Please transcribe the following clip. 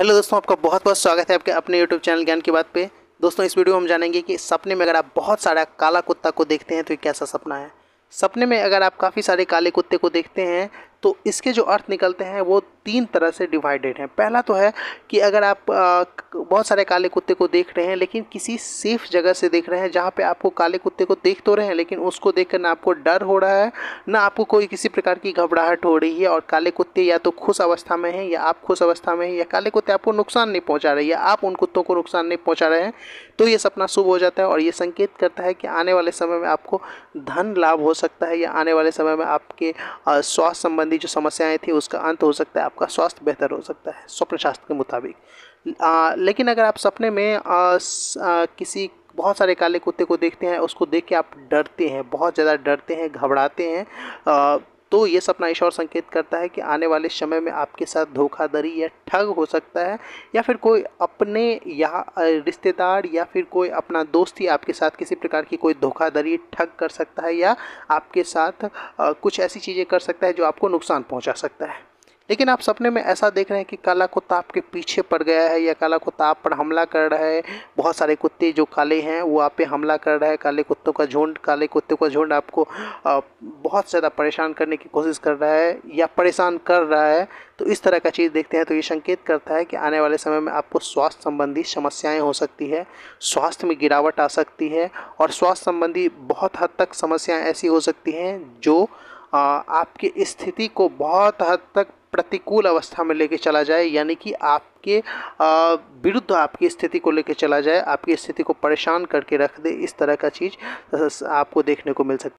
hello दोस्तों आपका बहुत बहुत स्वागत है आपके अपने यूट्यूब चैनल ज्ञान की बात पे दोस्तों इस वीडियो में हम जानेंगे कि सपने में अगर आप बहुत सारा काला कुत्ता को देखते हैं तो ये कैसा सपना है सपने में अगर आप काफ़ी सारे काले कुत्ते को देखते हैं तो इसके जो अर्थ निकलते हैं वो तीन तरह से डिवाइडेड हैं पहला तो है कि अगर आप बहुत सारे काले कुत्ते को देख रहे हैं लेकिन किसी सेफ जगह से देख रहे हैं जहाँ पे आपको काले कुत्ते को देख तो रहे हैं लेकिन उसको देख कर ना आपको डर हो रहा है ना आपको कोई किसी प्रकार की घबराहट हो रही है और काले कुत्ते या तो खुश अवस्था में हैं या आप खुश अवस्था में हैं या काले कुत्ते आपको नुकसान नहीं पहुँचा रहे या आप उन कुत्तों को नुकसान नहीं पहुँचा रहे हैं तो ये सपना शुभ हो जाता है और ये संकेत करता है कि आने वाले समय में आपको धन लाभ हो सकता है या आने वाले समय में आपके स्वास्थ्य संबंधी जो समस्याएँ थी उसका अंत हो सकता है आप आपका स्वास्थ्य बेहतर हो सकता है स्वप्न शास्त्र के मुताबिक आ, लेकिन अगर आप सपने में आ, स, आ, किसी बहुत सारे काले कुत्ते को देखते हैं उसको देख के आप डरते हैं बहुत ज़्यादा डरते हैं घबराते हैं आ, तो ये सपना ईश्वर संकेत करता है कि आने वाले समय में आपके साथ धोखाधड़ी या ठग हो सकता है या फिर कोई अपने या रिश्तेदार या फिर कोई अपना दोस्त ही आपके साथ किसी प्रकार की कोई धोखाधड़ी ठग कर सकता है या आपके साथ कुछ ऐसी चीज़ें कर सकता है जो आपको नुकसान पहुंचा सकता है लेकिन आप सपने में ऐसा देख रहे हैं कि काला कुत्ता आपके पीछे पड़ गया है या काला कुत्ता आप पर हमला कर रहा है बहुत सारे कुत्ते जो काले हैं वो आप पे हमला कर रहा है काले कुत्तों का झुंड काले कुत्ते का झुंड आपको बहुत ज़्यादा परेशान करने की कोशिश कर रहा है या परेशान कर रहा है तो इस तरह का चीज़ देखते हैं तो ये संकेत करता है कि आने वाले समय में आपको स्वास्थ्य संबंधी समस्याएं हो सकती है स्वास्थ्य में गिरावट आ सकती है और स्वास्थ्य संबंधी बहुत हद तक समस्याएं ऐसी हो सकती हैं जो आपकी स्थिति को बहुत हद तक प्रतिकूल अवस्था में लेके चला जाए यानी कि आपके विरुद्ध आपकी स्थिति को लेके चला जाए आपकी स्थिति को परेशान करके रख दे इस तरह का चीज़ आपको देखने को मिल सकता